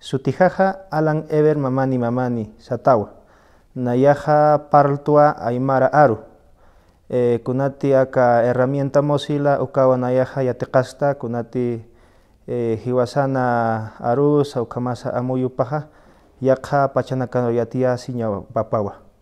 Sutijaja alan eber mamani mamani satawa. Nayaja partua aymara aru. Eh, kunati aka herramienta mozila ukawa nayaja yatekasta kunati e, hiwasana aru saukamasa amuyupaja yakha pachanakano yatia sinya papawa.